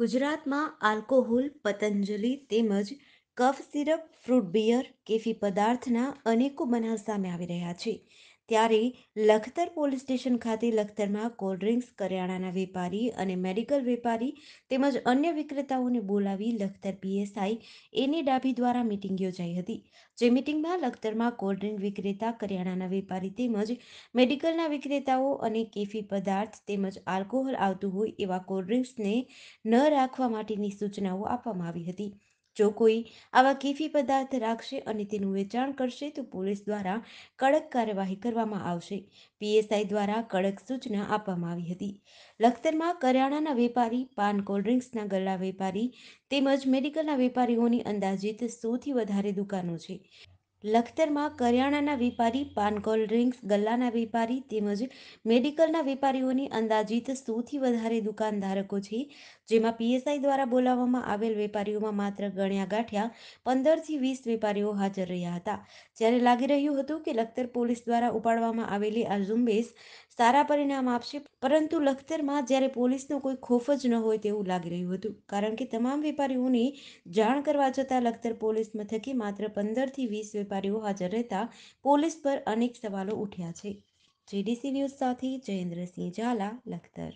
ગુજરાતમાં આલ્કોહોલ પતંજલિ તેમજ કફ syrup fruit beer કેફી પદાર્થના અનેકો બનાવ સામે આવી રહ્યા છે ત્યારે લખતર પોલીસ સ્ટેશન ખાતે લખતરમાં કોલ્ડ ડ્રિંક્સ કરિયાણાના વેપારી અને મેડિકલ વેપારી તેમજ અન્ય વિક્રેતાઓને બોલાવી લખતર પીએસઆઈ એની ડાભી દ્વારા મિટિંગ યોજાઈ હતી જે મિટિંગમાં લખતરમાં કોલ્ડ ડ્રિંક વિક્રેતા કરિયાણાના વેપારી તેમજ મેડિકલના વિક્રેતાઓ અને કેફી પદાર્થ તેમજ આલ્કોહોલ આવતું હોય એવા કોલ્ડ ડ્રિંક્સને ન રાખવા માટેની સૂચનાઓ આપવામાં આવી હતી જો કોઈ આવા કેફી પદાર્થ રાખશે અને તેનું વેચાણ કરશે તો પોલીસ દ્વારા કડક કાર્યવાહી કરવામાં આવશે પીએસઆઈ દ્વારા કડક સૂચના આપવામાં આવી હતી લખતરમાં કરિયાણાના વેપારી પાન કોલ્ડ્રિંક્સના ગલ્લા વેપારી તેમજ મેડિકલના વેપારીઓની અંદાજિત સોથી વધારે દુકાનો છે લખતરમાં કરિયાણાના વેપારી પાન કોલ્ડ ડ્રિંક્સ ગલ્લાના વેપારી તેમજ મેડિકલના વેપારીઓની અંદાજિત સોથી વધારે દુકાનધારકો છે જેમાં પીએસઆઈ દ્વારા બોલાવવામાં આવેલ વેપારીઓમાં માત્ર ગણ્યા ગાંઠ્યા પંદરથી વીસ વેપારીઓ હાજર રહ્યા હતા જ્યારે લાગી રહ્યું હતું કે લખતર પોલીસ દ્વારા ઉપાડવામાં આવેલી આ ઝુંબેશ સારા પરિણામ આપશે પરંતુ લખતરમાં જ્યારે પોલીસનો કોઈ ખોફ જ ન હોય તેવું લાગી રહ્યું હતું કારણ કે તમામ વેપારીઓની જાણ કરવા છતાં લખતર પોલીસ મથકે માત્ર પંદરથી વીસ વેપારીઓ હાજર રહેતા પોલીસ પર અનેક સવાલો ઉઠ્યા છે જીડીસી ન્યૂઝ સાથે જયેન્દ્રસિંહ ઝાલા લખતર